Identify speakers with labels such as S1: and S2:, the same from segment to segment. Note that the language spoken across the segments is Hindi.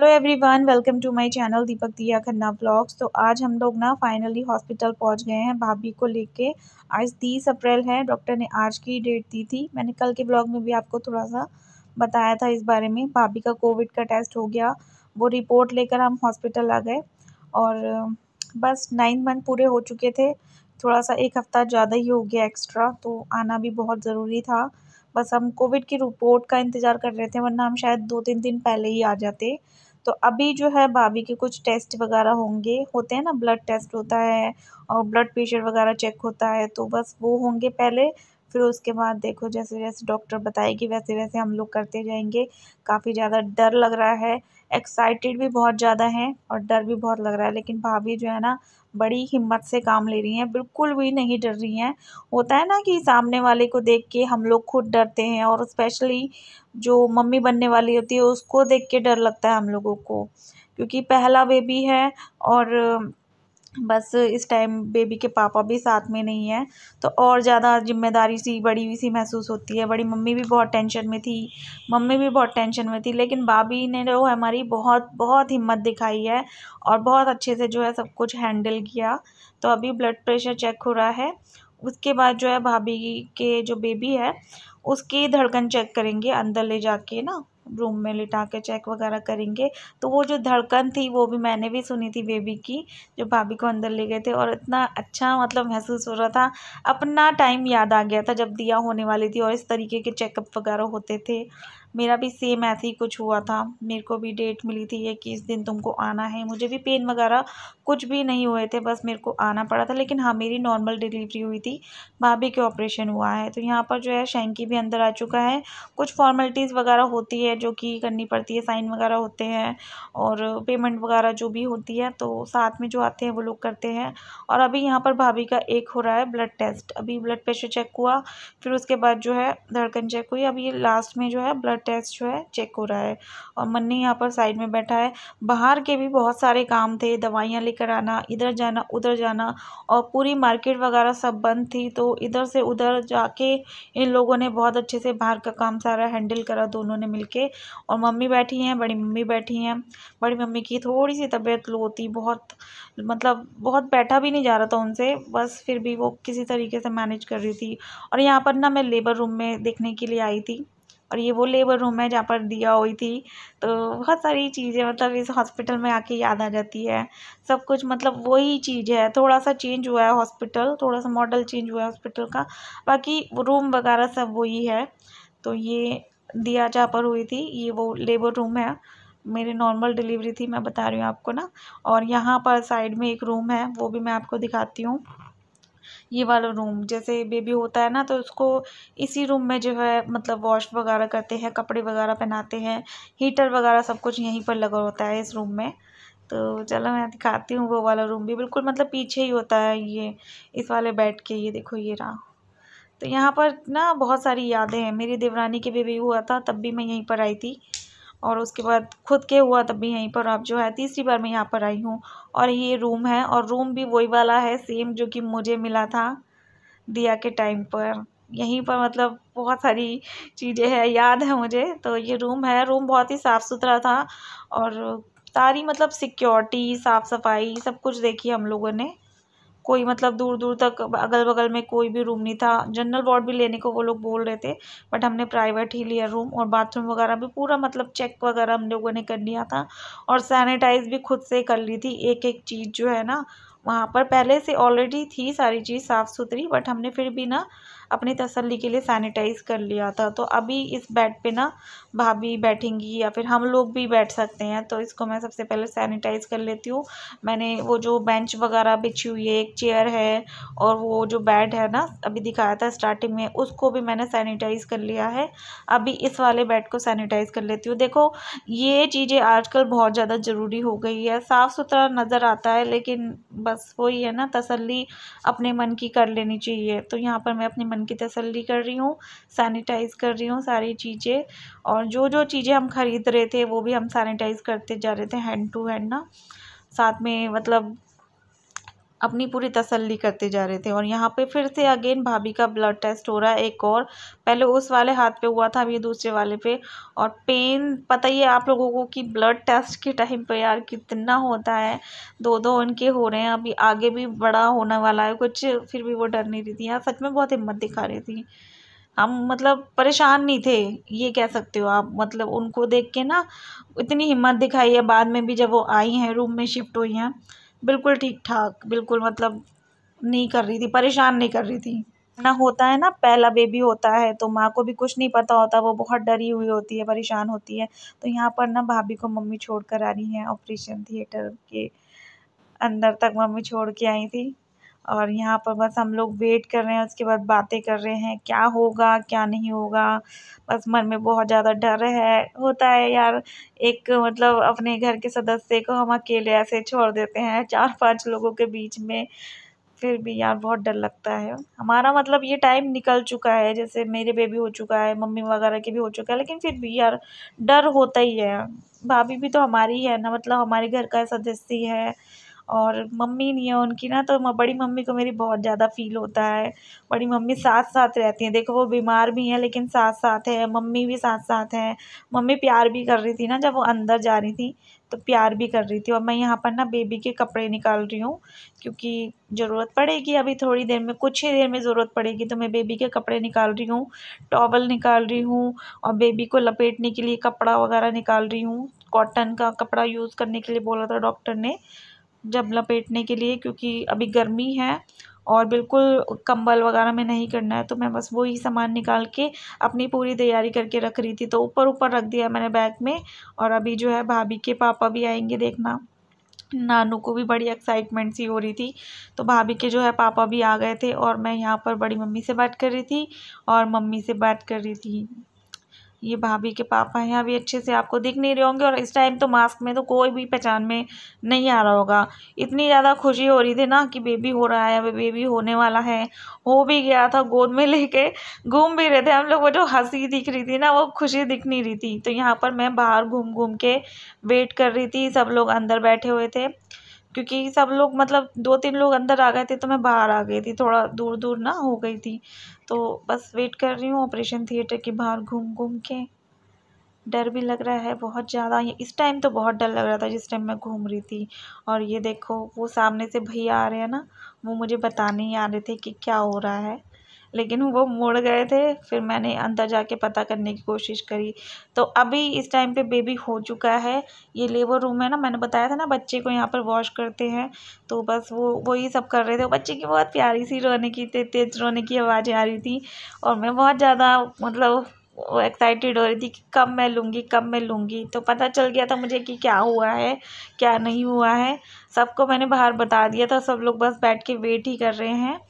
S1: hello everyone welcome to my channel Deepak Diya Khanna blogs तो आज हम लोग ना फाइनली हॉस्पिटल पहुंच गए हैं भाभी को लेके आज तीस अप्रैल है डॉक्टर ने आज की डेट दी थी मैंने कल के ब्लॉग में भी आपको थोड़ा सा बताया था इस बारे में भाभी का कोविड का टेस्ट हो गया वो रिपोर्ट लेकर हम हॉस्पिटल आ गए और बस नाइन मंथ पूरे हो चुके थे थोड़ा सा एक हफ़्ता ज़्यादा ही हो गया एक्स्ट्रा तो आना भी बहुत ज़रूरी था बस हम कोविड की रिपोर्ट का इंतज़ार कर रहे थे वरना हम शायद दो तीन दिन पहले ही आ जाते तो अभी जो है भाभी के कुछ टेस्ट वगैरह होंगे होते हैं ना ब्लड टेस्ट होता है और ब्लड प्रेशर वगैरह चेक होता है तो बस वो होंगे पहले फिर उसके बाद देखो जैसे जैसे डॉक्टर बताएगी वैसे वैसे हम लोग करते जाएंगे काफ़ी ज़्यादा डर लग रहा है एक्साइटेड भी बहुत ज़्यादा हैं और डर भी बहुत लग रहा है लेकिन भाभी जो है ना बड़ी हिम्मत से काम ले रही हैं बिल्कुल भी नहीं डर रही हैं होता है ना कि सामने वाले को देख के हम लोग खुद डरते हैं और स्पेशली जो मम्मी बनने वाली होती है उसको देख के डर लगता है हम लोगों को क्योंकि पहला बेबी है और बस इस टाइम बेबी के पापा भी साथ में नहीं है तो और ज़्यादा जिम्मेदारी सी बड़ी सी महसूस होती है बड़ी मम्मी भी बहुत टेंशन में थी मम्मी भी बहुत टेंशन में थी लेकिन भाभी ने जो है हमारी बहुत बहुत हिम्मत दिखाई है और बहुत अच्छे से जो है सब कुछ हैंडल किया तो अभी ब्लड प्रेशर चेक हो रहा है उसके बाद जो है भाभी के जो बेबी है उसकी धड़कन चेक करेंगे अंदर ले जाके ना रूम में लिटा के चेक वगैरह करेंगे तो वो जो धड़कन थी वो भी मैंने भी सुनी थी बेबी की जो भाभी को अंदर ले गए थे और इतना अच्छा मतलब महसूस हो रहा था अपना टाइम याद आ गया था जब दिया होने वाली थी और इस तरीके के चेकअप वगैरह होते थे मेरा भी सेम ऐसे ही कुछ हुआ था मेरे को भी डेट मिली थी ये कि इस दिन तुमको आना है मुझे भी पेन वगैरह कुछ भी नहीं हुए थे बस मेरे को आना पड़ा था लेकिन हाँ मेरी नॉर्मल डिलीवरी हुई थी भाभी के ऑपरेशन हुआ है तो यहाँ पर जो है शैंकी भी अंदर आ चुका है कुछ फॉर्मेलिटीज़ वगैरह होती है जो कि करनी पड़ती है साइन वगैरह होते हैं और पेमेंट वगैरह जो भी होती है तो साथ में जो आते हैं वो लोग करते हैं और अभी यहाँ पर भाभी का एक हो रहा है ब्लड टेस्ट अभी ब्लड प्रेशर चेक हुआ फिर उसके बाद जो है धड़कन चेक हुई अभी लास्ट में जो है ब्लड टेस्ट जो है चेक हो रहा है और मन्नी यहाँ पर साइड में बैठा है बाहर के भी बहुत सारे काम थे दवाइयाँ लेकर आना इधर जाना उधर जाना और पूरी मार्केट वगैरह सब बंद थी तो इधर से उधर जाके इन लोगों ने बहुत अच्छे से बाहर का काम सारा हैंडल करा दोनों ने मिल और मम्मी बैठी हैं बड़ी मम्मी बैठी हैं बड़ी मम्मी की थोड़ी सी तबीयत लो थी बहुत मतलब बहुत बैठा भी नहीं जा रहा था उनसे बस फिर भी वो किसी तरीके से मैनेज कर रही थी और यहाँ पर ना मैं लेबर रूम में देखने के लिए आई थी और ये वो लेबर रूम है जहाँ पर दिया हुई थी तो बहुत सारी चीज़ें मतलब इस हॉस्पिटल में आके याद आ जाती है सब कुछ मतलब वही चीज़ है थोड़ा सा चेंज हुआ है हॉस्पिटल थोड़ा सा मॉडल चेंज हुआ है हॉस्पिटल का बाकी रूम वगैरह सब वही है तो ये दिया जहाँ पर हुई थी ये वो लेबर रूम है मेरी नॉर्मल डिलीवरी थी मैं बता रही हूँ आपको ना और यहाँ पर साइड में एक रूम है वो भी मैं आपको दिखाती हूँ ये वाला रूम जैसे बेबी होता है ना तो उसको इसी रूम में जो है मतलब वॉश वगैरह करते हैं कपड़े वगैरह पहनाते हैं हीटर वगैरह सब कुछ यहीं पर लगा होता है इस रूम में तो चलो मैं दिखाती हूँ वो वाला रूम भी बिल्कुल मतलब पीछे ही होता है ये इस वाले बेड के ये देखो ये रहा तो यहाँ पर ना बहुत सारी यादें हैं मेरी देवरानी के बेबी हुआ था तब भी मैं यहीं पर आई थी और उसके बाद खुद के हुआ तब भी यहीं पर अब जो है तीसरी बार मैं यहाँ पर आई हूँ और ये रूम है और रूम भी वही वाला है सेम जो कि मुझे मिला था दिया के टाइम पर यहीं पर मतलब बहुत सारी चीज़ें हैं याद है मुझे तो ये रूम है रूम बहुत ही साफ़ सुथरा था और सारी मतलब सिक्योरिटी साफ़ सफाई सब कुछ देखी हम लोगों ने कोई मतलब दूर दूर तक अगल बगल में कोई भी रूम नहीं था जनरल वार्ड भी लेने को वो लोग बोल रहे थे बट हमने प्राइवेट ही लिया रूम और बाथरूम वगैरह भी पूरा मतलब चेक वगैरह हम लोगों ने कर लिया था और सैनिटाइज भी खुद से कर ली थी एक एक चीज़ जो है ना वहाँ पर पहले से ऑलरेडी थी सारी चीज़ साफ़ सुथरी बट हमने फिर भी ना अपनी तसल्ली के लिए सैनिटाइज़ कर लिया था तो अभी इस बेड पे ना भाभी बैठेंगी या फिर हम लोग भी बैठ सकते हैं तो इसको मैं सबसे पहले सैनिटाइज़ कर लेती हूँ मैंने वो जो बेंच वगैरह बिछी हुई है एक चेयर है और वो जो बेड है ना अभी दिखाया था स्टार्टिंग में उसको भी मैंने सैनिटाइज़ कर लिया है अभी इस वाले बेड को सैनिटाइज़ कर लेती हूँ देखो ये चीज़ें आजकल बहुत ज़्यादा ज़रूरी हो गई है साफ़ सुथरा नज़र आता है लेकिन बस वही है ना तसली अपने मन की कर लेनी चाहिए तो यहाँ पर मैं अपने मन की तसल्ली कर रही हूँ सैनिटाइज़ कर रही हूँ सारी चीज़ें और जो जो चीज़ें हम ख़रीद रहे थे वो भी हम सैनिटाइज़ करते जा रहे थे हैंड टू हैंड ना साथ में मतलब अपनी पूरी तसल्ली करते जा रहे थे और यहाँ पे फिर से अगेन भाभी का ब्लड टेस्ट हो रहा है एक और पहले उस वाले हाथ पे हुआ था अब ये दूसरे वाले पे और पेन पता ही है आप लोगों को कि ब्लड टेस्ट के टाइम पे यार कितना होता है दो दो इनके हो रहे हैं अभी आगे भी बड़ा होने वाला है कुछ फिर भी वो डर नहीं रही थी यार सच में बहुत हिम्मत दिखा रही थी हम मतलब परेशान नहीं थे ये कह सकते हो आप मतलब उनको देख के ना इतनी हिम्मत दिखाई है बाद में भी जब वो आई हैं रूम में शिफ्ट हुई हैं बिल्कुल ठीक ठाक बिल्कुल मतलब नहीं कर रही थी परेशान नहीं कर रही थी ना होता है ना पहला बेबी होता है तो माँ को भी कुछ नहीं पता होता वो बहुत डरी हुई होती है परेशान होती है तो यहाँ पर ना भाभी को मम्मी छोड़ कर आ रही है ऑपरेशन थिएटर के अंदर तक मम्मी छोड़ के आई थी और यहाँ पर बस हम लोग वेट कर रहे हैं उसके बाद बातें कर रहे हैं क्या होगा क्या नहीं होगा बस मन में बहुत ज़्यादा डर है होता है यार एक मतलब अपने घर के सदस्य को हम अकेले ऐसे छोड़ देते हैं चार पांच लोगों के बीच में फिर भी यार बहुत डर लगता है हमारा मतलब ये टाइम निकल चुका है जैसे मेरे बेबी हो चुका है मम्मी वगैरह के भी हो चुका है लेकिन फिर भी यार डर होता ही है भाभी भी तो हमारी ही है ना मतलब हमारे घर का सदस्य है और मम्मी नहीं है उनकी ना तो बड़ी मम्मी को मेरी बहुत ज़्यादा फील होता है बड़ी मम्मी साथ साथ रहती हैं देखो वो बीमार भी हैं लेकिन साथ साथ है मम्मी भी साथ साथ हैं मम्मी प्यार भी कर रही थी ना जब वो अंदर जा रही थी तो प्यार भी कर रही थी और मैं यहाँ पर ना बेबी के कपड़े निकाल रही हूँ क्योंकि ज़रूरत पड़ेगी अभी थोड़ी देर में कुछ ही देर में ज़रूरत पड़ेगी तो मैं बेबी के कपड़े निकाल रही हूँ टॉवल निकाल रही हूँ और बेबी को लपेटने के लिए कपड़ा वगैरह निकाल रही हूँ कॉटन का कपड़ा यूज़ करने के लिए बोला था डॉक्टर ने जब लपेटने के लिए क्योंकि अभी गर्मी है और बिल्कुल कंबल वगैरह में नहीं करना है तो मैं बस वही सामान निकाल के अपनी पूरी तैयारी करके रख रही थी तो ऊपर ऊपर रख दिया मैंने बैग में और अभी जो है भाभी के पापा भी आएंगे देखना नानू को भी बड़ी एक्साइटमेंट सी हो रही थी तो भाभी के जो है पापा भी आ गए थे और मैं यहाँ पर बड़ी मम्मी से बात कर रही थी और मम्मी से बात कर रही थी ये भाभी के पापा हैं अभी अच्छे से आपको दिख नहीं रहे होंगे और इस टाइम तो मास्क में तो कोई भी पहचान में नहीं आ रहा होगा इतनी ज़्यादा खुशी हो रही थी ना कि बेबी हो रहा है अभी बेबी होने वाला है हो भी गया था गोद में लेके घूम भी रहे थे हम लोग वो जो हंसी दिख रही थी ना वो खुशी दिख नहीं रही थी तो यहाँ पर मैं बाहर घूम घूम के वेट कर रही थी सब लोग अंदर बैठे हुए थे क्योंकि सब लोग मतलब दो तीन लोग अंदर आ गए थे तो मैं बाहर आ गई थी थोड़ा दूर दूर ना हो गई थी तो बस वेट कर रही हूँ ऑपरेशन थिएटर के बाहर घूम घूम के डर भी लग रहा है बहुत ज़्यादा इस टाइम तो बहुत डर लग रहा था जिस टाइम मैं घूम रही थी और ये देखो वो सामने से भैया आ रहे हैं ना वो मुझे बताने ही आ रहे थे कि क्या हो रहा है लेकिन वो मुड़ गए थे फिर मैंने अंदर जाके पता करने की कोशिश करी तो अभी इस टाइम पे बेबी हो चुका है ये लेबर रूम है ना मैंने बताया था ना बच्चे को यहाँ पर वॉश करते हैं तो बस वो वही सब कर रहे थे बच्चे की बहुत प्यारी सी रोने की तेज रोने की आवाज़ें आ रही थी और मैं बहुत ज़्यादा मतलब एक्साइटेड हो रही थी कि कब मैं लूँगी कब मैं लूँगी तो पता चल गया था मुझे कि क्या हुआ है क्या नहीं हुआ है सबको मैंने बाहर बता दिया था सब लोग बस बैठ के वेट ही कर रहे हैं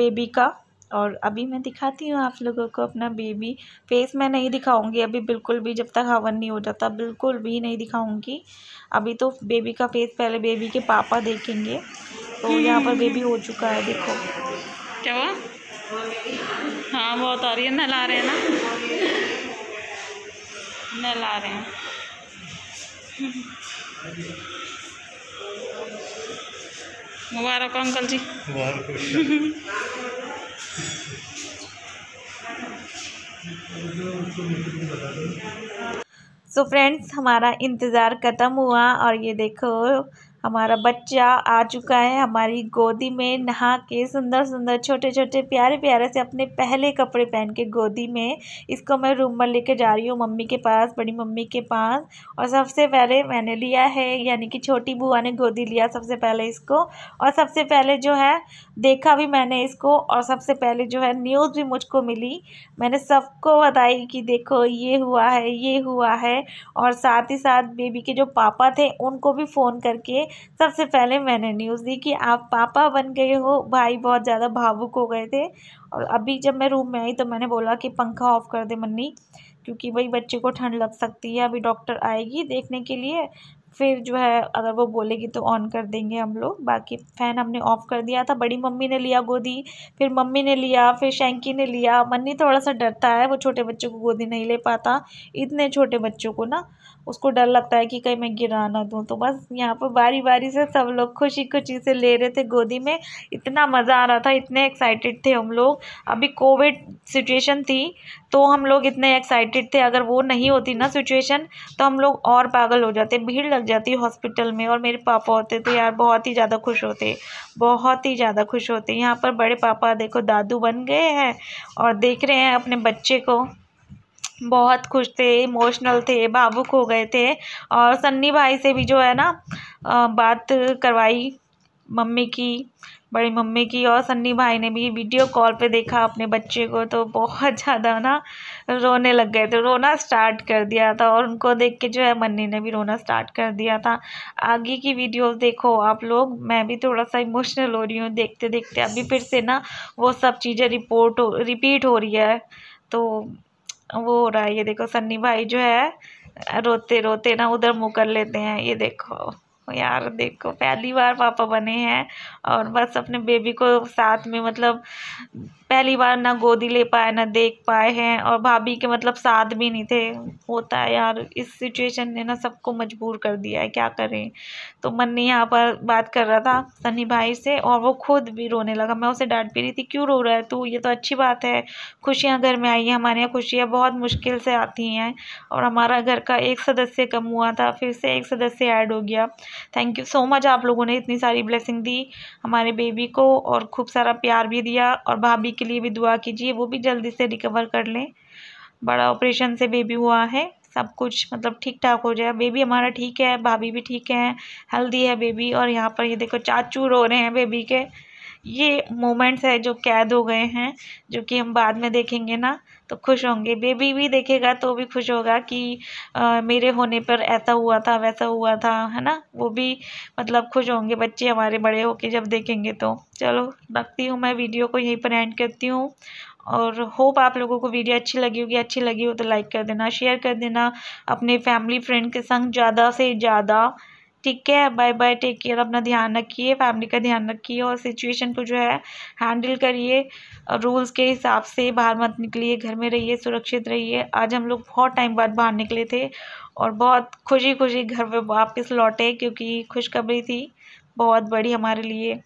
S1: बेबी का और अभी मैं दिखाती हूँ आप लोगों को अपना बेबी फेस मैं नहीं दिखाऊंगी अभी बिल्कुल भी जब तक हवन नहीं हो जाता बिल्कुल भी नहीं दिखाऊंगी अभी तो बेबी का फेस पहले बेबी के पापा देखेंगे तो यहाँ पर बेबी हो चुका है देखो क्या हुआ हाँ बहुत आ रही है नहला रहे हैं ना नहला रहे हैं मुबारक अंकल जी मुबारक सो so फ्रेंड्स हमारा इंतज़ार ख़त्म हुआ और ये देखो हमारा बच्चा आ चुका है हमारी गोदी में नहा के सुंदर सुंदर छोटे छोटे प्यारे प्यारे से अपने पहले कपड़े पहन के गोदी में इसको मैं रूम में लेके जा रही हूँ मम्मी के पास बड़ी मम्मी के पास और सबसे पहले मैंने लिया है यानी कि छोटी बुआ ने गोदी लिया सबसे पहले इसको और सबसे पहले जो है देखा भी मैंने इसको और सबसे पहले जो है न्यूज़ भी मुझको मिली मैंने सबको बताई कि देखो ये हुआ है ये हुआ है और साथ ही साथ बेबी के जो पापा थे उनको भी फ़ोन करके सबसे पहले मैंने न्यूज़ दी कि आप पापा बन गए हो भाई बहुत ज़्यादा भावुक हो गए थे और अभी जब मैं रूम में आई तो मैंने बोला कि पंखा ऑफ़ कर दे मन्नी क्योंकि भाई बच्चे को ठंड लग सकती है अभी डॉक्टर आएगी देखने के लिए फिर जो है अगर वो बोलेगी तो ऑन कर देंगे हम लोग बाकी फ़ैन हमने ऑफ़ कर दिया था बड़ी मम्मी ने लिया गोदी फिर मम्मी ने लिया फिर शैंकी ने लिया मन्नी थोड़ा सा डरता है वो छोटे बच्चों को गोदी नहीं ले पाता इतने छोटे बच्चों को ना उसको डर लगता है कि कहीं मैं गिरा ना दूँ तो बस यहाँ पर बारी बारी से सब लोग खुशी खुशी से ले रहे थे गोदी में इतना मज़ा आ रहा था इतने एक्साइटेड थे हम लोग अभी कोविड सिचुएशन थी तो हम लोग इतने एक्साइटेड थे अगर वो नहीं होती ना सिचुएशन तो हम लोग और पागल हो जाते भीड़ लग जाती हॉस्पिटल में और मेरे पापा होते तो यार बहुत ही ज़्यादा खुश होते बहुत ही ज़्यादा खुश होते यहाँ पर बड़े पापा देखो दादू बन गए हैं और देख रहे हैं अपने बच्चे को बहुत खुश थे इमोशनल थे भावुक हो गए थे और सन्नी भाई से भी जो है ना बात करवाई मम्मी की बड़ी मम्मी की और सन्नी भाई ने भी वीडियो कॉल पे देखा अपने बच्चे को तो बहुत ज़्यादा ना रोने लग गए थे रोना स्टार्ट कर दिया था और उनको देख के जो है मन्नी ने भी रोना स्टार्ट कर दिया था आगे की वीडियोस देखो आप लोग मैं भी थोड़ा सा इमोशनल हो रही हूँ देखते देखते अभी फिर से ना वो सब चीज़ें रिपोर्ट हो रिपीट हो रही है तो वो हो रहा है ये देखो सन्नी भाई जो है रोते रोते ना उधर मुँह कर लेते हैं ये देखो यार देखो पहली बार पापा बने हैं और बस अपने बेबी को साथ में मतलब पहली बार ना गोदी ले पाए ना देख पाए हैं और भाभी के मतलब साथ भी नहीं थे होता है यार इस सिचुएशन ने ना सबको मजबूर कर दिया है क्या करें तो मन्नी यहाँ पर बात कर रहा था सनी भाई से और वो खुद भी रोने लगा मैं उसे डांट पी रही थी क्यों रो रहा है तू ये तो अच्छी बात है खुशियाँ घर में आई हैं हमारे यहाँ खुशियाँ बहुत मुश्किल से आती हैं और हमारा घर का एक सदस्य कम हुआ था फिर से एक सदस्य ऐड हो गया थैंक यू सो मच आप लोगों ने इतनी सारी ब्लेसिंग दी हमारे बेबी को और खूब सारा प्यार भी दिया और भाभी के लिए भी दुआ कीजिए वो भी जल्दी से रिकवर कर लें बड़ा ऑपरेशन से बेबी हुआ है सब कुछ मतलब ठीक ठाक हो जाए बेबी हमारा ठीक है भाभी भी ठीक है हेल्दी है बेबी और यहाँ पर ये देखो चाचू रो रहे हैं बेबी के ये मोमेंट्स है जो कैद हो गए हैं जो कि हम बाद में देखेंगे ना तो खुश होंगे बेबी भी देखेगा तो भी खुश होगा कि आ, मेरे होने पर ऐसा हुआ था वैसा हुआ था है ना वो भी मतलब खुश होंगे बच्चे हमारे बड़े होके जब देखेंगे तो चलो रखती हूँ मैं वीडियो को यहीं पर एंड करती हूँ और होप आप लोगों को वीडियो अच्छी लगी होगी अच्छी लगी हो तो लाइक कर देना शेयर कर देना अपने फैमिली फ्रेंड के संग ज़्यादा से ज़्यादा ठीक है बाय बाय टेक केयर अपना ध्यान रखिए फैमिली का ध्यान रखिए और सिचुएशन को जो है हैंडल करिए रूल्स के हिसाब से बाहर मत निकलिए घर में रहिए सुरक्षित रहिए आज हम लोग बहुत टाइम बाद बाहर निकले थे और बहुत खुशी खुशी घर में वापस लौटे क्योंकि खुशखबरी थी बहुत बड़ी हमारे लिए